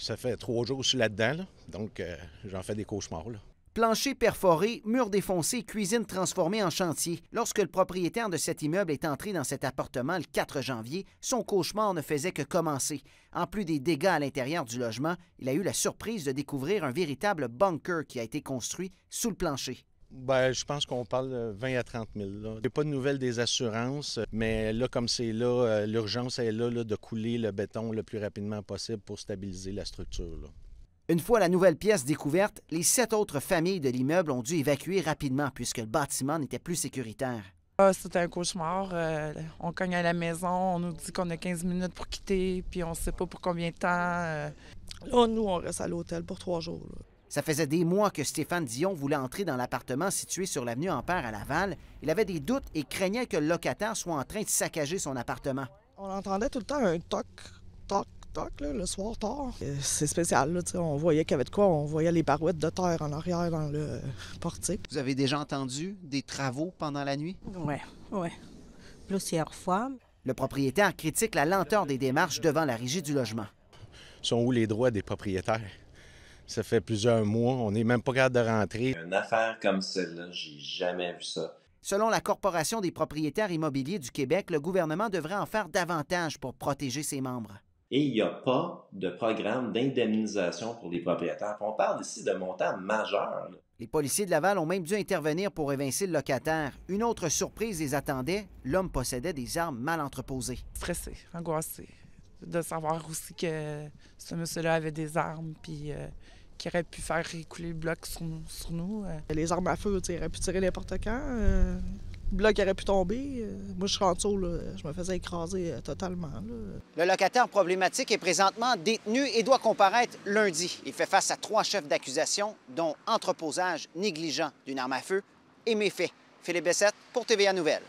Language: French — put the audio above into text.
Ça fait trois jours que je suis là-dedans, donc euh, j'en fais des cauchemars. Plancher perforé, mur défoncé, cuisine transformée en chantier. Lorsque le propriétaire de cet immeuble est entré dans cet appartement le 4 janvier, son cauchemar ne faisait que commencer. En plus des dégâts à l'intérieur du logement, il a eu la surprise de découvrir un véritable bunker qui a été construit sous le plancher. Bien, je pense qu'on parle de 20 à 30 000. J'ai pas de nouvelles des assurances, mais là, comme c'est là, euh, l'urgence est là, de couler le béton le plus rapidement possible pour stabiliser la structure. Une fois la nouvelle pièce découverte, les sept autres familles de l'immeuble ont dû évacuer rapidement puisque le bâtiment n'était plus sécuritaire. Ah, C'était un cauchemar. Euh, on cogne à la maison, on nous dit qu'on a 15 minutes pour quitter, puis on sait pas pour combien de temps. Euh. Là, nous, on reste à l'hôtel pour trois jours. Ça faisait des mois que Stéphane Dion voulait entrer dans l'appartement situé sur l'avenue Ampère à Laval. Il avait des doutes et craignait que le locataire soit en train de saccager son appartement. On entendait tout le temps un toc, toc, toc, le soir tard. Euh, c'est spécial, là, on voyait qu'il y avait de quoi, on voyait les barouettes de terre en arrière dans le portique. Vous avez déjà entendu des travaux pendant la nuit? Oui, oui. Plusieurs fois. Le propriétaire critique la lenteur des démarches devant la régie du logement. Sont où les droits des propriétaires? Ça fait plusieurs mois. On n'est même pas capable de rentrer. Une affaire comme celle-là, j'ai jamais vu ça. Selon la Corporation des propriétaires immobiliers du Québec, le gouvernement devrait en faire davantage pour protéger ses membres. Et il n'y a pas de programme d'indemnisation pour les propriétaires. On parle ici de montants majeurs. Les policiers de Laval ont même dû intervenir pour évincer le locataire. Une autre surprise les attendait. L'homme possédait des armes mal entreposées. Stressé, angoissé, de savoir aussi que ce monsieur-là avait des armes, puis qui euh, qu'il aurait pu faire écouler le bloc sur, nous. Euh. Les armes à feu, il aurait pu tirer n'importe quand. le euh. bloc aurait pu tomber. Moi, je suis en dessous, je me faisais écraser totalement. Le locataire problématique est présentement détenu et doit comparaître lundi. Il fait face à trois chefs d'accusation, dont entreposage négligent d'une arme à feu et méfait. Philippe Bessette pour TVA Nouvelle.